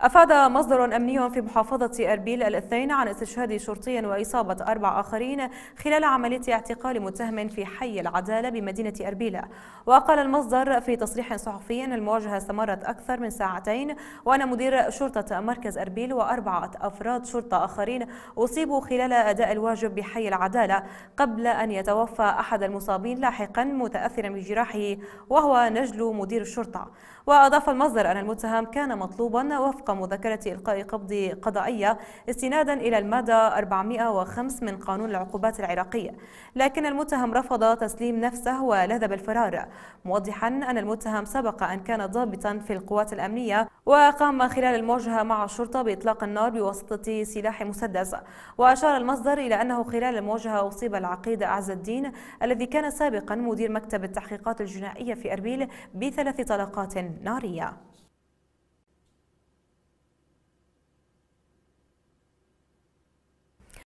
أفاد مصدر أمني في محافظة أربيل الاثنين عن استشهاد شرطي وإصابة أربع آخرين خلال عملية اعتقال متهم في حي العدالة بمدينة أربيل وقال المصدر في تصريح صحفي أن المواجهة استمرت أكثر من ساعتين وأن مدير شرطة مركز أربيل وأربعة أفراد شرطة آخرين أصيبوا خلال أداء الواجب بحي العدالة قبل أن يتوفى أحد المصابين لاحقا متأثرا بجراحه وهو نجل مدير الشرطة وأضاف المصدر أن المتهم كان مطلوبا وفق وفق مذكرة إلقاء قبض قضائية استنادا إلى المادة 405 من قانون العقوبات العراقي لكن المتهم رفض تسليم نفسه ولذب الفرار موضحا أن المتهم سبق أن كان ضابطا في القوات الأمنية وقام خلال المواجهة مع الشرطة بإطلاق النار بواسطة سلاح مسدس وأشار المصدر إلى أنه خلال المواجهة أصيب العقيد أعز الدين الذي كان سابقا مدير مكتب التحقيقات الجنائية في أربيل بثلاث طلقات نارية